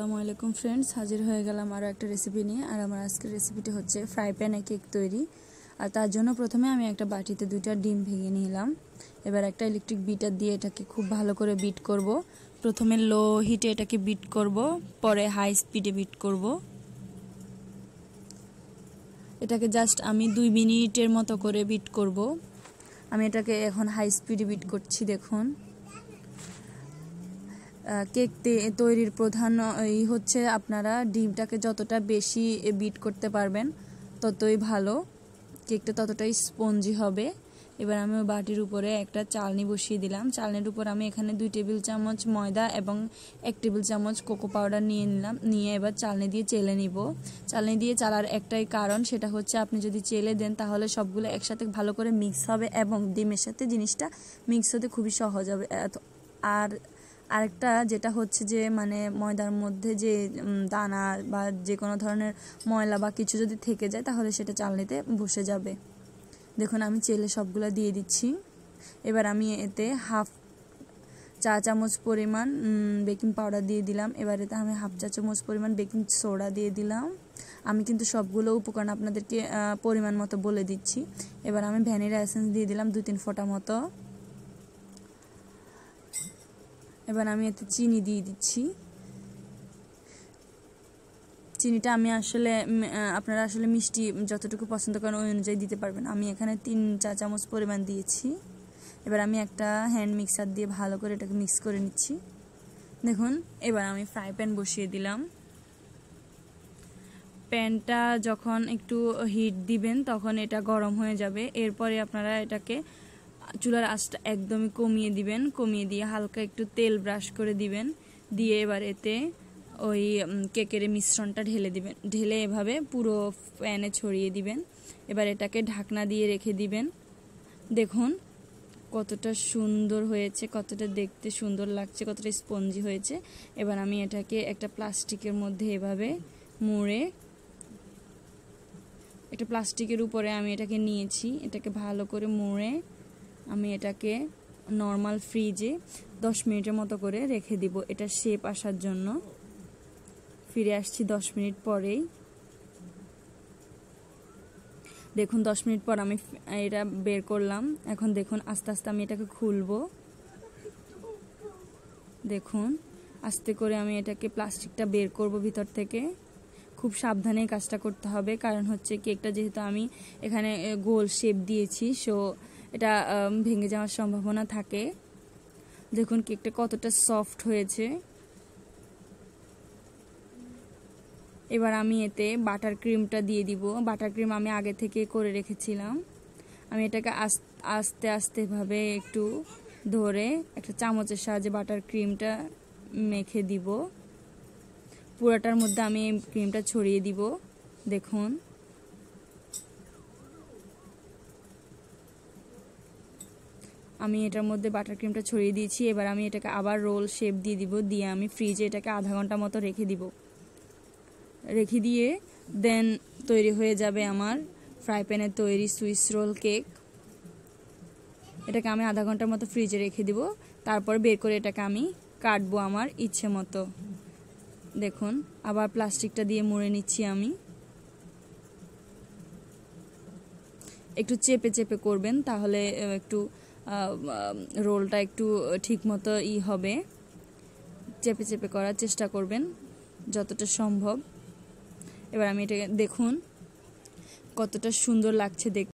আসসালামু আলাইকুম ফ্রেন্ডস হাজির হয়ে গেলাম আরও একটা রেসিপি নিয়ে আর আমার আজকের রেসিপিটি হচ্ছে ফ্রাই প্যানে কেক তৈরি আর তার জন্য প্রথমে আমি একটা বাটিতে দুইটা ডিম ভেঙে নিলাম এবার একটা ইলেকট্রিক বিটার দিয়ে এটাকে খুব ভালো করে বিট করব। প্রথমে লো হিটে এটাকে বিট করব পরে হাই স্পিডে বিট করব। এটাকে জাস্ট আমি দুই মিনিটের মতো করে বিট করব। আমি এটাকে এখন হাই স্পিডে বিট করছি দেখুন কেক তৈরির প্রধান এই হচ্ছে আপনারা ডিমটাকে যতটা বেশি বিট করতে পারবেন ততই ভালো কেকটা ততটাই স্পঞ্জি হবে এবার আমি বাটির উপরে একটা চালনি বসিয়ে দিলাম চালনির উপর আমি এখানে দুই টেবিল চামচ ময়দা এবং এক টেবিল চামচ কোকো পাউডার নিয়ে নিলাম নিয়ে এবার চালনি দিয়ে চেলে নিব চালনি দিয়ে চালার একটাই কারণ সেটা হচ্ছে আপনি যদি চেলে দেন তাহলে সবগুলো একসাথে ভালো করে মিক্স হবে এবং ডিমের সাথে জিনিসটা মিক্স হতে খুবই সহজ হবে আর আরেকটা যেটা হচ্ছে যে মানে ময়দার মধ্যে যে দানা বা যে কোনো ধরনের ময়লা বা কিছু যদি থেকে যায় তাহলে সেটা চালনিতে বসে যাবে দেখুন আমি চেলে সবগুলো দিয়ে দিচ্ছি এবার আমি এতে হাফ চা চামচ পরিমাণ বেকিং পাউডার দিয়ে দিলাম এবার এতে আমি হাফ চা চামচ পরিমাণ বেকিং সোডা দিয়ে দিলাম আমি কিন্তু সবগুলো উপকরণ আপনাদেরকে পরিমাণ মতো বলে দিচ্ছি এবার আমি ভ্যানিলা এসেন্স দিয়ে দিলাম দু তিন ফোঁটা মতো এবার আমি এতে চিনি দিয়ে দিচ্ছি চিনিটা আমি আসলে আপনারা আসলে মিষ্টি যতটুকু পছন্দ করেন ওই অনুযায়ী দিতে পারবেন আমি এখানে তিন চা চামচ পরিমাণ দিয়েছি এবার আমি একটা হ্যান্ড মিক্সার দিয়ে ভালো করে এটাকে মিক্স করে নিচ্ছি দেখুন এবার আমি ফ্রাই প্যান বসিয়ে দিলাম প্যানটা যখন একটু হিট দিবেন তখন এটা গরম হয়ে যাবে এরপরে আপনারা এটাকে চুলার আঁচটা একদমই কমিয়ে দিবেন কমিয়ে দিয়ে হালকা একটু তেল ব্রাশ করে দিবেন দিয়ে এবার এতে ওই কেকের মিশ্রণটা ঢেলে দিবেন ঢেলে এভাবে পুরো প্যানে ছড়িয়ে দিবেন এবার এটাকে ঢাকনা দিয়ে রেখে দিবেন দেখুন কতটা সুন্দর হয়েছে কতটা দেখতে সুন্দর লাগছে কতটা স্পঞ্জি হয়েছে এবার আমি এটাকে একটা প্লাস্টিকের মধ্যে এভাবে মুড়ে একটা প্লাস্টিকের উপরে আমি এটাকে নিয়েছি এটাকে ভালো করে মুড়ে আমি এটাকে নর্মাল ফ্রিজে দশ মিনিটের মতো করে রেখে দিব এটা শেপ আসার জন্য ফিরে আসছি দশ মিনিট পরেই দেখুন দশ মিনিট পর আমি এটা বের করলাম এখন দেখুন আস্তে আস্তে আমি এটাকে খুলবো দেখুন আস্তে করে আমি এটাকে প্লাস্টিকটা বের করব ভিতর থেকে খুব সাবধানে কাজটা করতে হবে কারণ হচ্ছে কেকটা যেহেতু আমি এখানে গোল শেপ দিয়েছি সো এটা ভেঙে যাওয়ার সম্ভাবনা থাকে দেখুন কেকটা কতটা সফট হয়েছে এবার আমি এতে বাটার ক্রিমটা দিয়ে দিব বাটার ক্রিম আমি আগে থেকে করে রেখেছিলাম আমি এটাকে আস্তে আস্তেভাবে একটু ধরে একটা চামচের সাহায্যে বাটার ক্রিমটা মেখে দিব পুরাটার মধ্যে আমি ক্রিমটা ছড়িয়ে দিব দেখুন আমি এটার মধ্যে বাটার ক্রিমটা ছড়িয়ে দিয়েছি এবার আমি এটাকে আবার রোল শেপ দিয়ে দিব দিয়ে আমি ফ্রিজে এটাকে আধা ঘন্টা মতো রেখে দিব রেখে দিয়ে দেন তৈরি হয়ে যাবে আমার ফ্রাই প্যানের তৈরি সুইস রোল কেক এটাকে আমি আধা ঘন্টার মতো ফ্রিজে রেখে দিব তারপর বের করে এটাকে আমি কাটবো আমার ইচ্ছে মতো দেখুন আবার প্লাস্টিকটা দিয়ে মুড়ে নিচ্ছি আমি একটু চেপে চেপে করবেন তাহলে একটু রোলটা একটু ঠিকমতো ই হবে চেপে চেপে করার চেষ্টা করবেন যতটা সম্ভব এবার আমি এটা দেখুন কতটা সুন্দর লাগছে দেখ